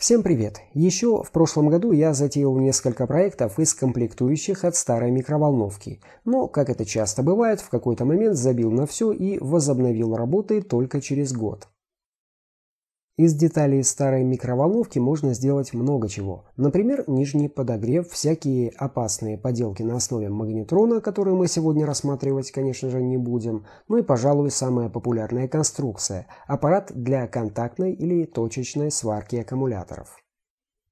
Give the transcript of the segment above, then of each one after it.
Всем привет! Еще в прошлом году я затеял несколько проектов из комплектующих от старой микроволновки, но, как это часто бывает, в какой-то момент забил на все и возобновил работы только через год. Из деталей старой микроволновки можно сделать много чего. Например, нижний подогрев, всякие опасные поделки на основе магнетрона, которые мы сегодня рассматривать, конечно же, не будем. Ну и, пожалуй, самая популярная конструкция – аппарат для контактной или точечной сварки аккумуляторов.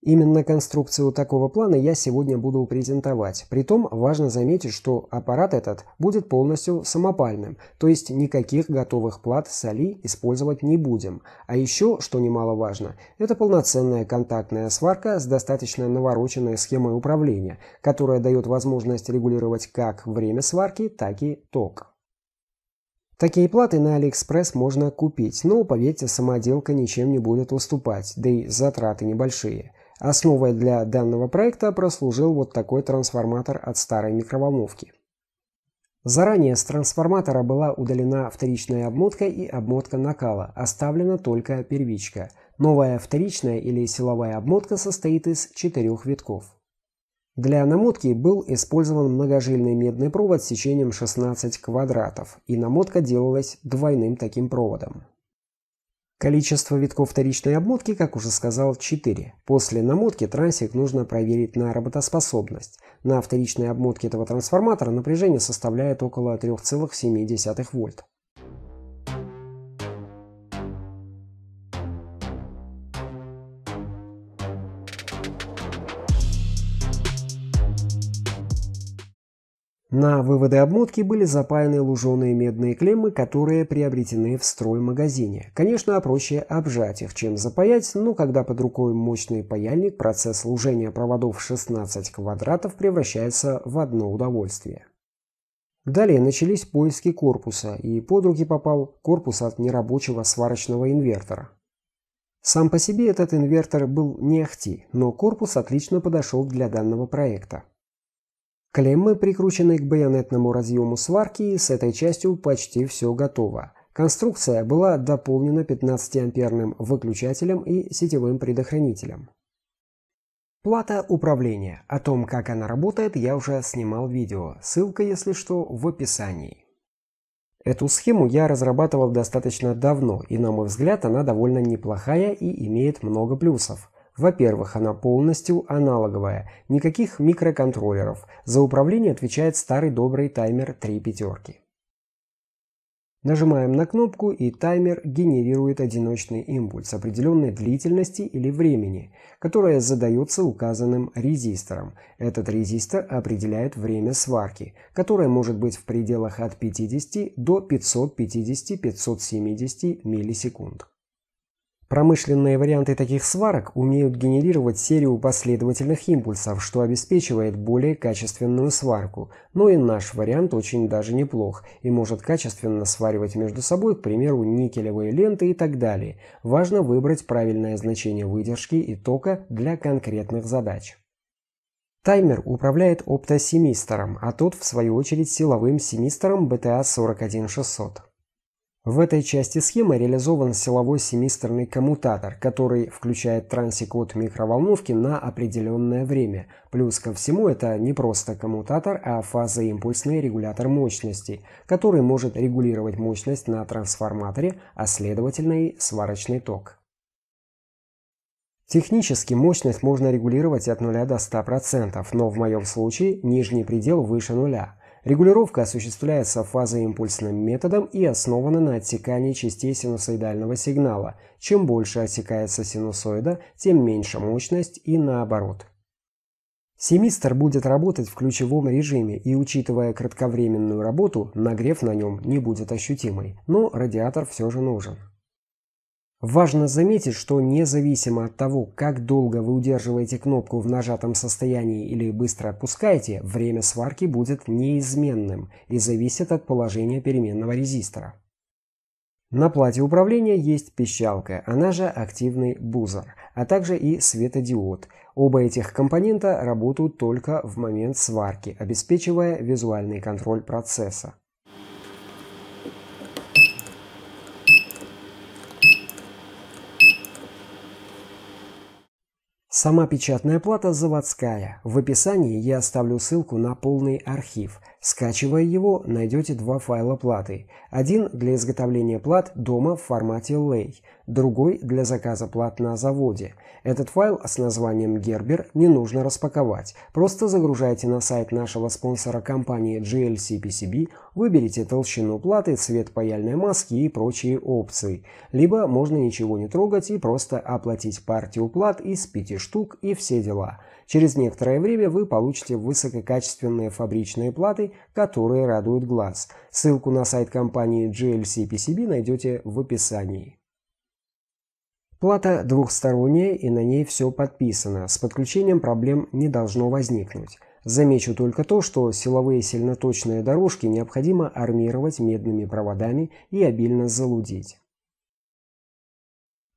Именно конструкцию такого плана я сегодня буду презентовать. Притом важно заметить, что аппарат этот будет полностью самопальным, то есть никаких готовых плат соли использовать не будем. А еще, что немаловажно, это полноценная контактная сварка с достаточно навороченной схемой управления, которая дает возможность регулировать как время сварки, так и ток. Такие платы на Алиэкспресс можно купить, но, поверьте, самоделка ничем не будет уступать, да и затраты небольшие. Основой для данного проекта прослужил вот такой трансформатор от старой микроволновки. Заранее с трансформатора была удалена вторичная обмотка и обмотка накала, оставлена только первичка. Новая вторичная или силовая обмотка состоит из четырех витков. Для намотки был использован многожильный медный провод с сечением 16 квадратов, и намотка делалась двойным таким проводом. Количество витков вторичной обмотки, как уже сказал, 4. После намотки трансик нужно проверить на работоспособность. На вторичной обмотке этого трансформатора напряжение составляет около 3,7 вольт. На выводы обмотки были запаяны луженые медные клеммы, которые приобретены в строймагазине. Конечно, проще обжать их, чем запаять, но когда под рукой мощный паяльник, процесс лужения проводов 16 квадратов превращается в одно удовольствие. Далее начались поиски корпуса, и под руки попал корпус от нерабочего сварочного инвертора. Сам по себе этот инвертор был не ахти, но корпус отлично подошел для данного проекта. Клеммы, прикрученные к байонетному разъему сварки, с этой частью почти все готово. Конструкция была дополнена 15-амперным выключателем и сетевым предохранителем. Плата управления. О том, как она работает, я уже снимал видео. Ссылка, если что, в описании. Эту схему я разрабатывал достаточно давно, и на мой взгляд она довольно неплохая и имеет много плюсов – во-первых, она полностью аналоговая, никаких микроконтроллеров. За управление отвечает старый добрый таймер 3 пятерки. Нажимаем на кнопку и таймер генерирует одиночный импульс определенной длительности или времени, которое задается указанным резистором. Этот резистор определяет время сварки, которое может быть в пределах от 50 до 550-570 миллисекунд. Промышленные варианты таких сварок умеют генерировать серию последовательных импульсов, что обеспечивает более качественную сварку, но и наш вариант очень даже неплох и может качественно сваривать между собой, к примеру, никелевые ленты и так далее. Важно выбрать правильное значение выдержки и тока для конкретных задач. Таймер управляет оптосемистором, а тот в свою очередь силовым семистором BTA 41600. В этой части схемы реализован силовой семистерный коммутатор, который включает трансик микроволновки на определенное время. Плюс ко всему это не просто коммутатор, а фазоимпульсный регулятор мощности, который может регулировать мощность на трансформаторе, а следовательно и сварочный ток. Технически мощность можно регулировать от 0 до 100%, но в моем случае нижний предел выше нуля – Регулировка осуществляется фазоимпульсным методом и основана на отсекании частей синусоидального сигнала. Чем больше отсекается синусоида, тем меньше мощность и наоборот. Семистр будет работать в ключевом режиме и, учитывая кратковременную работу, нагрев на нем не будет ощутимый, но радиатор все же нужен. Важно заметить, что независимо от того, как долго вы удерживаете кнопку в нажатом состоянии или быстро опускаете, время сварки будет неизменным и зависит от положения переменного резистора. На плате управления есть пищалка, она же активный бузер, а также и светодиод. Оба этих компонента работают только в момент сварки, обеспечивая визуальный контроль процесса. Сама печатная плата заводская. В описании я оставлю ссылку на полный архив. Скачивая его, найдете два файла платы. Один для изготовления плат дома в формате LAY, другой для заказа плат на заводе. Этот файл с названием Gerber не нужно распаковать. Просто загружайте на сайт нашего спонсора компании GLC выберите толщину платы, цвет паяльной маски и прочие опции. Либо можно ничего не трогать и просто оплатить партию плат из пяти штук штук и все дела. Через некоторое время вы получите высококачественные фабричные платы, которые радуют глаз. Ссылку на сайт компании GLC PCB найдете в описании. Плата двухсторонняя и на ней все подписано, с подключением проблем не должно возникнуть. Замечу только то, что силовые сильноточные дорожки необходимо армировать медными проводами и обильно залудить.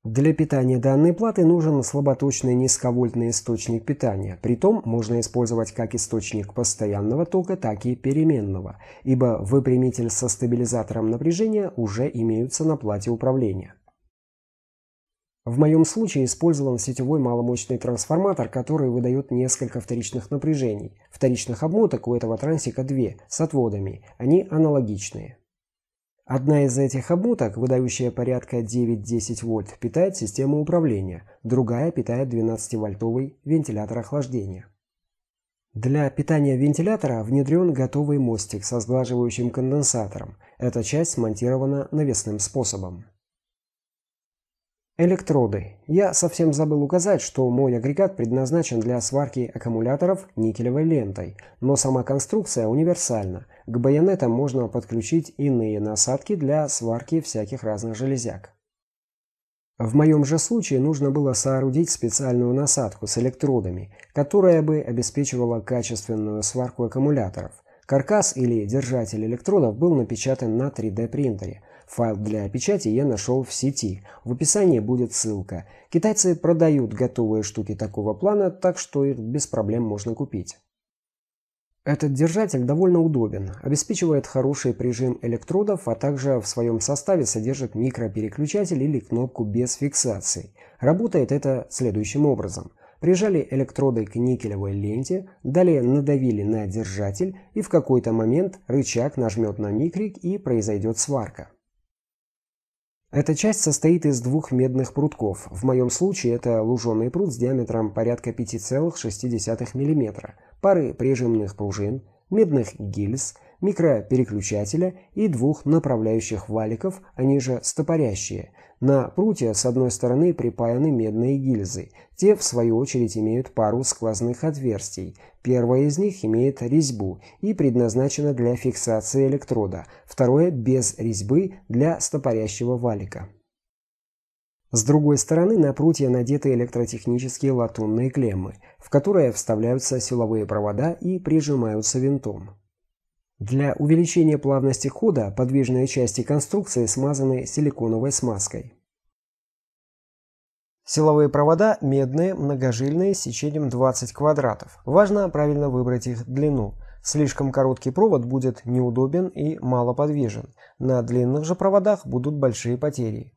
Для питания данной платы нужен слаботочный низковольтный источник питания. Притом можно использовать как источник постоянного тока, так и переменного, ибо выпрямитель со стабилизатором напряжения уже имеются на плате управления. В моем случае использован сетевой маломощный трансформатор, который выдает несколько вторичных напряжений. Вторичных обмоток у этого трансика две, с отводами, они аналогичные. Одна из этих обмоток, выдающая порядка 9-10 вольт, питает систему управления, другая питает 12-вольтовый вентилятор охлаждения. Для питания вентилятора внедрен готовый мостик со сглаживающим конденсатором. Эта часть смонтирована навесным способом. Электроды. Я совсем забыл указать, что мой агрегат предназначен для сварки аккумуляторов никелевой лентой, но сама конструкция универсальна. К байонетам можно подключить иные насадки для сварки всяких разных железяк. В моем же случае нужно было соорудить специальную насадку с электродами, которая бы обеспечивала качественную сварку аккумуляторов. Каркас или держатель электродов был напечатан на 3D принтере – Файл для печати я нашел в сети. В описании будет ссылка. Китайцы продают готовые штуки такого плана, так что их без проблем можно купить. Этот держатель довольно удобен, обеспечивает хороший прижим электродов, а также в своем составе содержит микропереключатель или кнопку без фиксации. Работает это следующим образом. Прижали электроды к никелевой ленте, далее надавили на держатель и в какой-то момент рычаг нажмет на микрик и произойдет сварка. Эта часть состоит из двух медных прутков. В моем случае это луженый прут с диаметром порядка 5,6 мм, пары прижимных пружин, медных гильз – микропереключателя и двух направляющих валиков, они же стопорящие. На прутья с одной стороны припаяны медные гильзы. Те, в свою очередь, имеют пару сквозных отверстий. Первое из них имеет резьбу и предназначено для фиксации электрода, второе без резьбы для стопорящего валика. С другой стороны на прутья надеты электротехнические латунные клеммы, в которые вставляются силовые провода и прижимаются винтом. Для увеличения плавности хода подвижные части конструкции смазаны силиконовой смазкой. Силовые провода медные, многожильные, сечением 20 квадратов. Важно правильно выбрать их длину. Слишком короткий провод будет неудобен и малоподвижен. На длинных же проводах будут большие потери.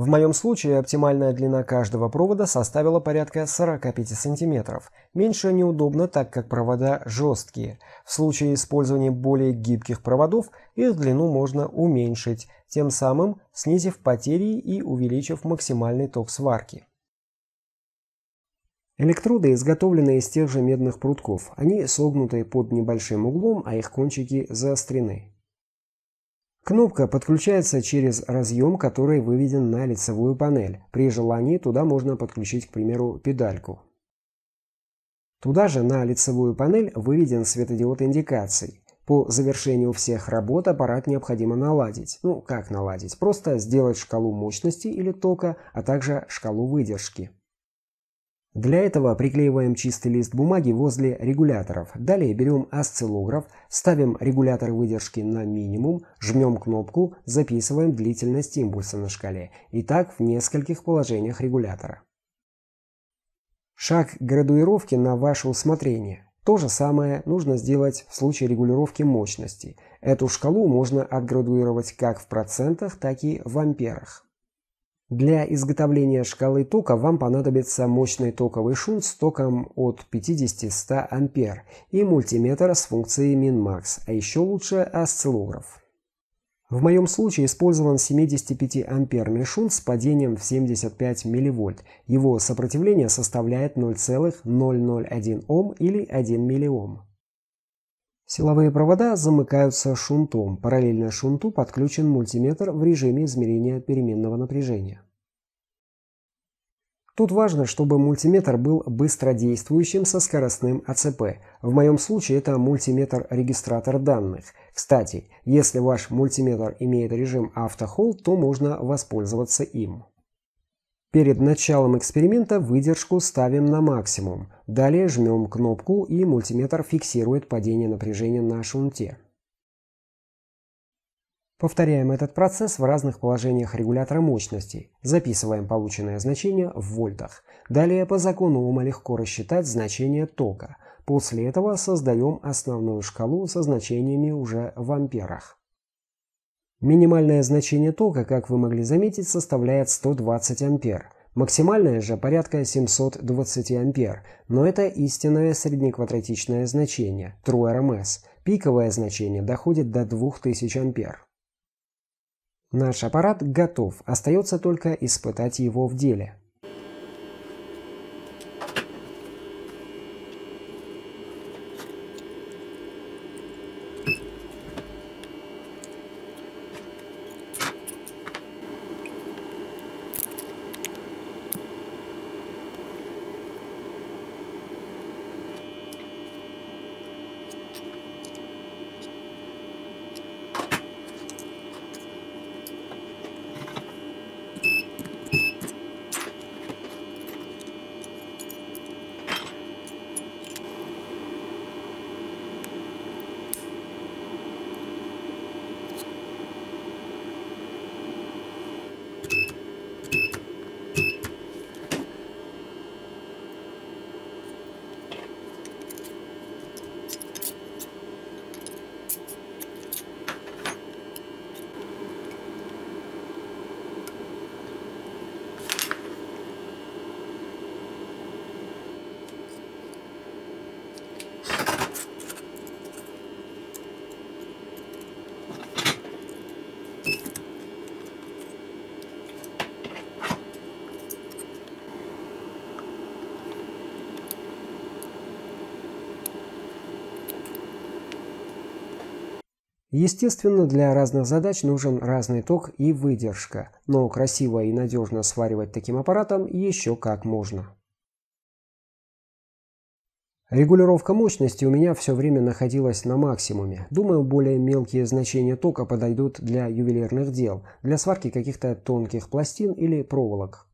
В моем случае оптимальная длина каждого провода составила порядка 45 см. Меньше неудобно, так как провода жесткие. В случае использования более гибких проводов их длину можно уменьшить, тем самым снизив потери и увеличив максимальный ток сварки. Электроды изготовлены из тех же медных прутков. Они согнуты под небольшим углом, а их кончики заострены. Кнопка подключается через разъем, который выведен на лицевую панель. При желании туда можно подключить, к примеру, педальку. Туда же на лицевую панель выведен светодиод индикаций. По завершению всех работ аппарат необходимо наладить. Ну, как наладить? Просто сделать шкалу мощности или тока, а также шкалу выдержки. Для этого приклеиваем чистый лист бумаги возле регуляторов. Далее берем осциллограф, ставим регулятор выдержки на минимум, жмем кнопку, записываем длительность импульса на шкале. И так в нескольких положениях регулятора. Шаг градуировки на ваше усмотрение. То же самое нужно сделать в случае регулировки мощности. Эту шкалу можно отградуировать как в процентах, так и в амперах. Для изготовления шкалы тока вам понадобится мощный токовый шунт с током от 50-100 ампер и мультиметр с функцией min-max, а еще лучше осциллограф. В моем случае использован 75-амперный шунт с падением в 75 милливольт. Его сопротивление составляет 0,001 Ом или 1 миллиом. Силовые провода замыкаются шунтом. Параллельно шунту подключен мультиметр в режиме измерения переменного напряжения. Тут важно, чтобы мультиметр был быстродействующим со скоростным АЦП. В моем случае это мультиметр-регистратор данных. Кстати, если ваш мультиметр имеет режим автохолд, то можно воспользоваться им. Перед началом эксперимента выдержку ставим на максимум. Далее жмем кнопку и мультиметр фиксирует падение напряжения на шунте. Повторяем этот процесс в разных положениях регулятора мощности. Записываем полученное значение в вольтах. Далее по закону Ума легко рассчитать значение тока. После этого создаем основную шкалу со значениями уже в амперах. Минимальное значение тока, как вы могли заметить, составляет 120 ампер. Максимальное же порядка 720 ампер, но это истинное среднеквадратичное значение, True RMS. Пиковое значение доходит до 2000 ампер. Наш аппарат готов, остается только испытать его в деле. Естественно, для разных задач нужен разный ток и выдержка, но красиво и надежно сваривать таким аппаратом еще как можно. Регулировка мощности у меня все время находилась на максимуме. Думаю, более мелкие значения тока подойдут для ювелирных дел, для сварки каких-то тонких пластин или проволок.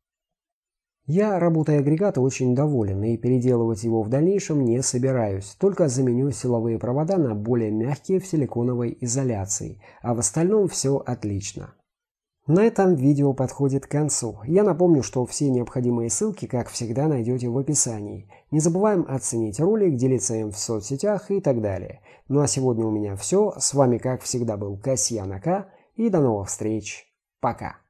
Я работой агрегата очень доволен и переделывать его в дальнейшем не собираюсь, только заменю силовые провода на более мягкие в силиконовой изоляции, а в остальном все отлично. На этом видео подходит к концу. Я напомню, что все необходимые ссылки, как всегда, найдете в описании. Не забываем оценить ролик, делиться им в соцсетях и так далее. Ну а сегодня у меня все. С вами, как всегда, был Касьян Ака. И до новых встреч. Пока.